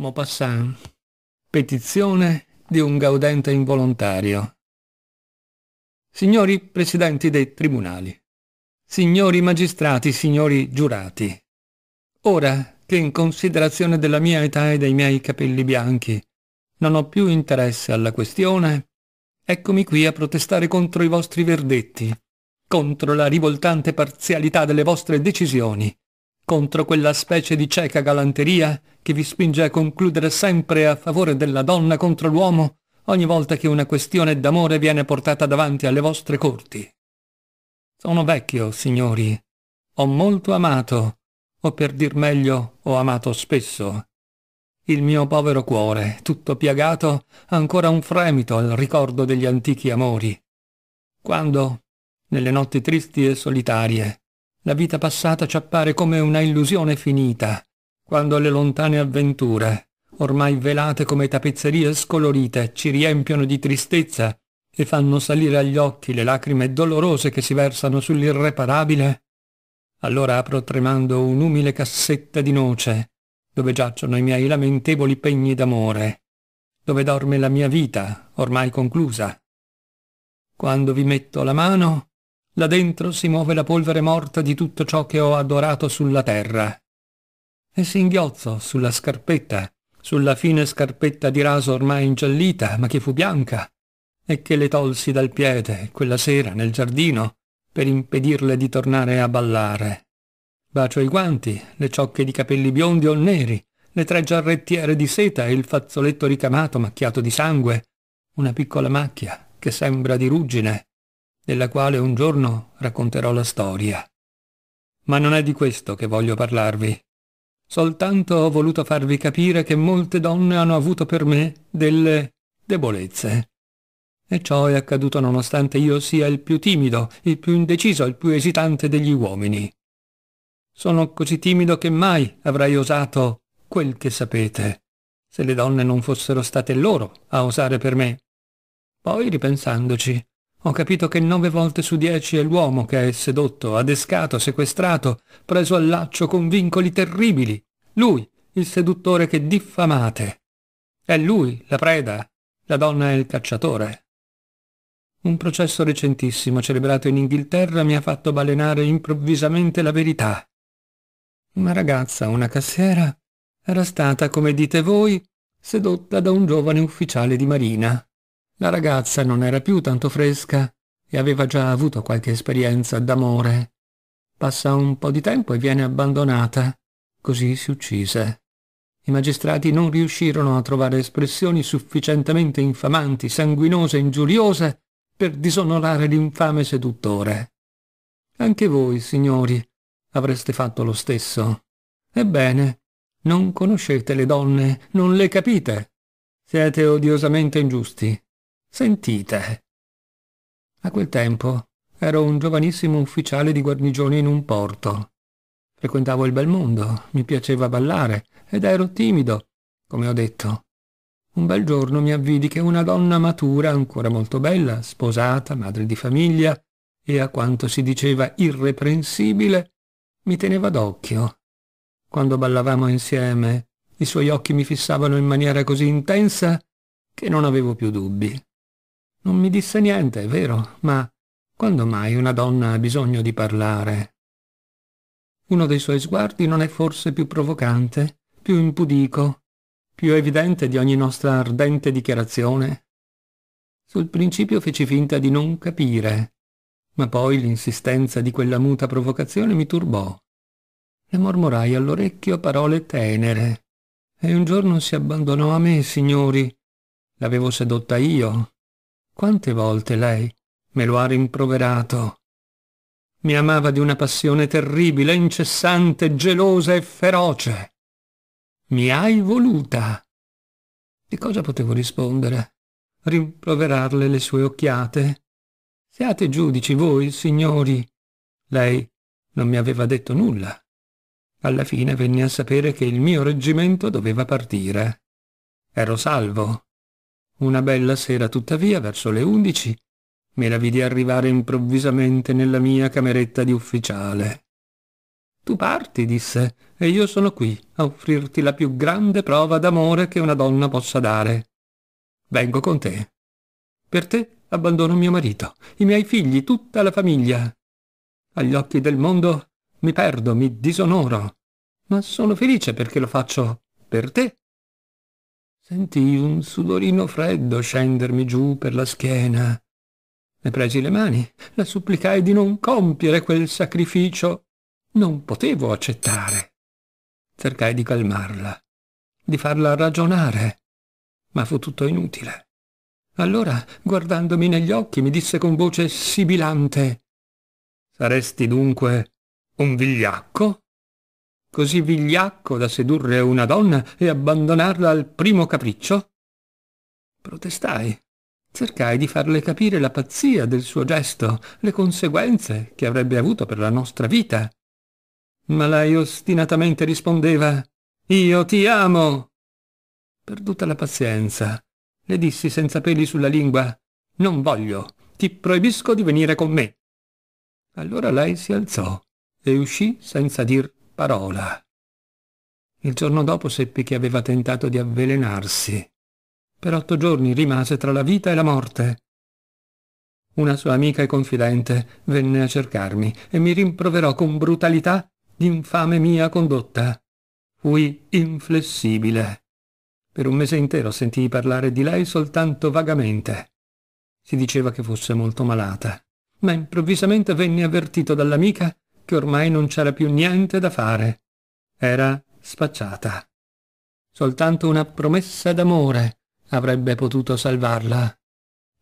Maupassant. Petizione di un gaudente involontario. Signori presidenti dei tribunali, signori magistrati, signori giurati, ora che in considerazione della mia età e dei miei capelli bianchi non ho più interesse alla questione, eccomi qui a protestare contro i vostri verdetti, contro la rivoltante parzialità delle vostre decisioni, contro quella specie di cieca galanteria che vi spinge a concludere sempre a favore della donna contro l'uomo ogni volta che una questione d'amore viene portata davanti alle vostre corti. Sono vecchio, signori. Ho molto amato, o per dir meglio, ho amato spesso. Il mio povero cuore, tutto piagato, ha ancora un fremito al ricordo degli antichi amori. Quando, nelle notti tristi e solitarie, la vita passata ci appare come una illusione finita, quando le lontane avventure, ormai velate come tappezzerie scolorite, ci riempiono di tristezza e fanno salire agli occhi le lacrime dolorose che si versano sull'irreparabile, allora apro tremando un'umile cassetta di noce, dove giacciono i miei lamentevoli pegni d'amore, dove dorme la mia vita, ormai conclusa. Quando vi metto la mano, da dentro si muove la polvere morta di tutto ciò che ho adorato sulla terra. E singhiozzo sulla scarpetta, sulla fine scarpetta di raso ormai ingiallita, ma che fu bianca, e che le tolsi dal piede quella sera nel giardino per impedirle di tornare a ballare. Bacio i guanti, le ciocche di capelli biondi o neri, le tre giarrettiere di seta e il fazzoletto ricamato macchiato di sangue, una piccola macchia che sembra di ruggine, della quale un giorno racconterò la storia. Ma non è di questo che voglio parlarvi. Soltanto ho voluto farvi capire che molte donne hanno avuto per me delle debolezze. E ciò è accaduto nonostante io sia il più timido, il più indeciso, il più esitante degli uomini. Sono così timido che mai avrei osato quel che sapete, se le donne non fossero state loro a osare per me. Poi, ripensandoci, ho capito che nove volte su dieci è l'uomo che è sedotto, adescato, sequestrato, preso al laccio con vincoli terribili. Lui, il seduttore che diffamate. È lui, la preda. La donna è il cacciatore. Un processo recentissimo celebrato in Inghilterra mi ha fatto balenare improvvisamente la verità. Una ragazza, una cassiera, era stata, come dite voi, sedotta da un giovane ufficiale di marina. La ragazza non era più tanto fresca e aveva già avuto qualche esperienza d'amore. Passa un po' di tempo e viene abbandonata. Così si uccise. I magistrati non riuscirono a trovare espressioni sufficientemente infamanti, sanguinose e ingiuriose per disonorare l'infame seduttore. Anche voi, signori, avreste fatto lo stesso. Ebbene, non conoscete le donne, non le capite. Siete odiosamente ingiusti. Sentite. A quel tempo ero un giovanissimo ufficiale di guarnigione in un porto. Frequentavo il bel mondo, mi piaceva ballare ed ero timido, come ho detto. Un bel giorno mi avvidi che una donna matura, ancora molto bella, sposata, madre di famiglia e a quanto si diceva irreprensibile, mi teneva d'occhio. Quando ballavamo insieme, i suoi occhi mi fissavano in maniera così intensa che non avevo più dubbi. Non mi disse niente, è vero, ma quando mai una donna ha bisogno di parlare? Uno dei suoi sguardi non è forse più provocante, più impudico, più evidente di ogni nostra ardente dichiarazione? Sul principio feci finta di non capire, ma poi l'insistenza di quella muta provocazione mi turbò. Le mormorai all'orecchio parole tenere. E un giorno si abbandonò a me, signori. L'avevo sedotta io, quante volte lei me lo ha rimproverato. Mi amava di una passione terribile, incessante, gelosa e feroce. Mi hai voluta. Di cosa potevo rispondere? Rimproverarle le sue occhiate? Siate giudici voi, signori. Lei non mi aveva detto nulla. Alla fine venni a sapere che il mio reggimento doveva partire. Ero salvo. Una bella sera tuttavia, verso le undici, me la vidi arrivare improvvisamente nella mia cameretta di ufficiale. Tu parti, disse, e io sono qui a offrirti la più grande prova d'amore che una donna possa dare. Vengo con te. Per te abbandono mio marito, i miei figli, tutta la famiglia. Agli occhi del mondo mi perdo, mi disonoro, ma sono felice perché lo faccio per te sentii un sudorino freddo scendermi giù per la schiena. Le presi le mani, la supplicai di non compiere quel sacrificio. Non potevo accettare. Cercai di calmarla, di farla ragionare, ma fu tutto inutile. Allora, guardandomi negli occhi, mi disse con voce sibilante Saresti dunque un vigliacco? così vigliacco da sedurre una donna e abbandonarla al primo capriccio? Protestai. Cercai di farle capire la pazzia del suo gesto, le conseguenze che avrebbe avuto per la nostra vita. Ma lei ostinatamente rispondeva Io ti amo. Perduta la pazienza, le dissi senza peli sulla lingua Non voglio, ti proibisco di venire con me. Allora lei si alzò e uscì senza dir parola. Il giorno dopo seppi che aveva tentato di avvelenarsi. Per otto giorni rimase tra la vita e la morte. Una sua amica e confidente venne a cercarmi e mi rimproverò con brutalità l'infame mia condotta. Fui inflessibile. Per un mese intero sentii parlare di lei soltanto vagamente. Si diceva che fosse molto malata, ma improvvisamente venne avvertito dall'amica che ormai non c'era più niente da fare. Era spacciata. Soltanto una promessa d'amore avrebbe potuto salvarla.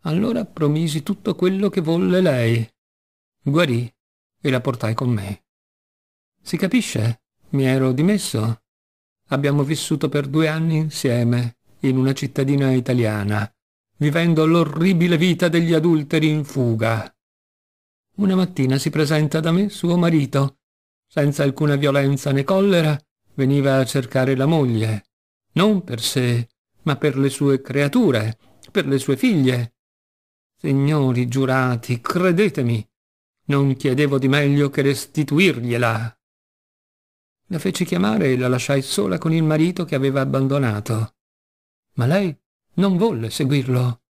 Allora promisi tutto quello che volle lei. Guarì e la portai con me. Si capisce? Mi ero dimesso. Abbiamo vissuto per due anni insieme in una cittadina italiana, vivendo l'orribile vita degli adulteri in fuga. Una mattina si presenta da me suo marito. Senza alcuna violenza né collera, veniva a cercare la moglie. Non per sé, ma per le sue creature, per le sue figlie. Signori giurati, credetemi, non chiedevo di meglio che restituirgliela. La feci chiamare e la lasciai sola con il marito che aveva abbandonato. Ma lei non volle seguirlo.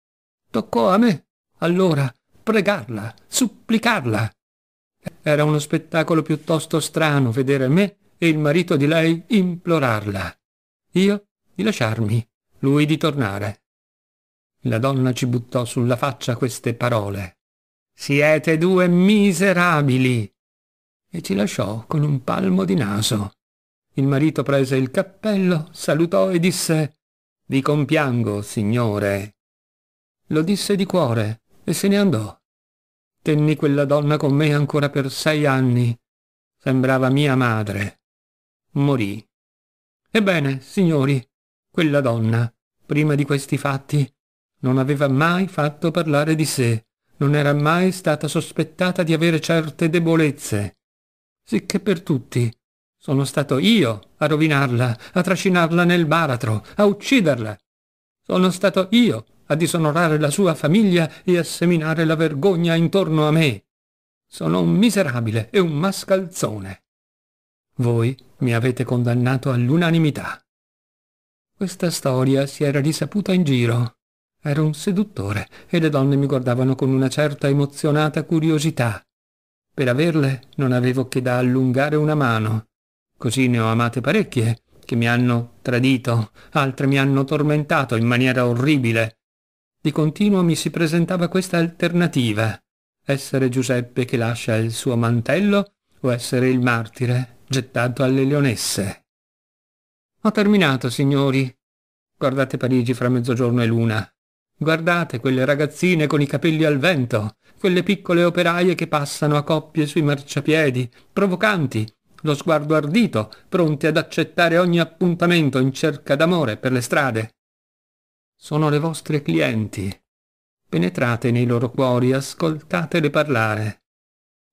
Toccò a me, allora, pregarla, supplicarla. Era uno spettacolo piuttosto strano vedere me e il marito di lei implorarla. Io di lasciarmi, lui di tornare. La donna ci buttò sulla faccia queste parole. Siete due miserabili! E ci lasciò con un palmo di naso. Il marito prese il cappello, salutò e disse Vi compiango, signore. Lo disse di cuore e se ne andò. Tenni quella donna con me ancora per sei anni. Sembrava mia madre. Morì. Ebbene, signori, quella donna, prima di questi fatti, non aveva mai fatto parlare di sé, non era mai stata sospettata di avere certe debolezze. Sicché per tutti sono stato io a rovinarla, a trascinarla nel baratro, a ucciderla. Sono stato io a disonorare la sua famiglia e a seminare la vergogna intorno a me. Sono un miserabile e un mascalzone. Voi mi avete condannato all'unanimità. Questa storia si era risaputa in giro. Ero un seduttore e le donne mi guardavano con una certa emozionata curiosità. Per averle non avevo che da allungare una mano. Così ne ho amate parecchie, che mi hanno tradito, altre mi hanno tormentato in maniera orribile, di continuo mi si presentava questa alternativa, essere Giuseppe che lascia il suo mantello o essere il martire gettato alle leonesse. Ho terminato, signori. Guardate Parigi fra mezzogiorno e luna. Guardate quelle ragazzine con i capelli al vento, quelle piccole operaie che passano a coppie sui marciapiedi, provocanti, lo sguardo ardito, pronte ad accettare ogni appuntamento in cerca d'amore per le strade. Sono le vostre clienti. Penetrate nei loro cuori, ascoltatele parlare.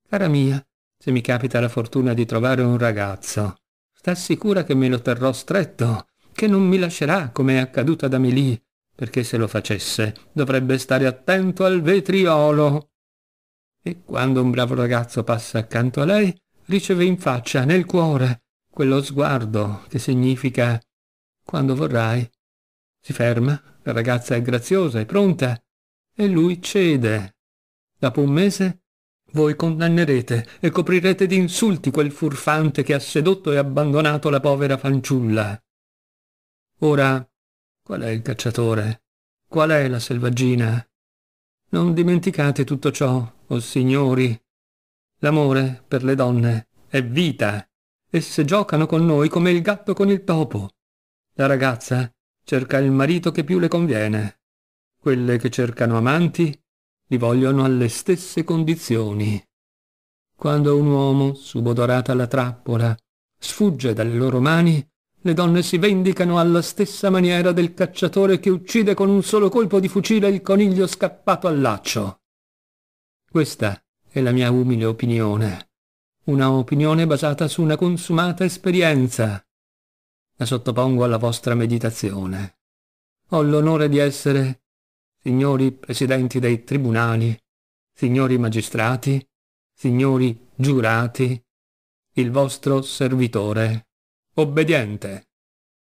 Cara mia, se mi capita la fortuna di trovare un ragazzo, sta sicura che me lo terrò stretto, che non mi lascerà come è accaduto ad Amélie, perché se lo facesse dovrebbe stare attento al vetriolo. E quando un bravo ragazzo passa accanto a lei, riceve in faccia, nel cuore, quello sguardo che significa quando vorrai si ferma, la ragazza è graziosa, e pronta, e lui cede. Dopo un mese voi condannerete e coprirete di insulti quel furfante che ha sedotto e abbandonato la povera fanciulla. Ora, qual è il cacciatore? Qual è la selvaggina? Non dimenticate tutto ciò, o oh signori. L'amore per le donne è vita. Esse giocano con noi come il gatto con il topo. La ragazza cerca il marito che più le conviene. Quelle che cercano amanti li vogliono alle stesse condizioni. Quando un uomo, subodorata la trappola, sfugge dalle loro mani, le donne si vendicano alla stessa maniera del cacciatore che uccide con un solo colpo di fucile il coniglio scappato al laccio. Questa è la mia umile opinione, una opinione basata su una consumata esperienza, la sottopongo alla vostra meditazione. Ho l'onore di essere, signori presidenti dei tribunali, signori magistrati, signori giurati, il vostro servitore, obbediente.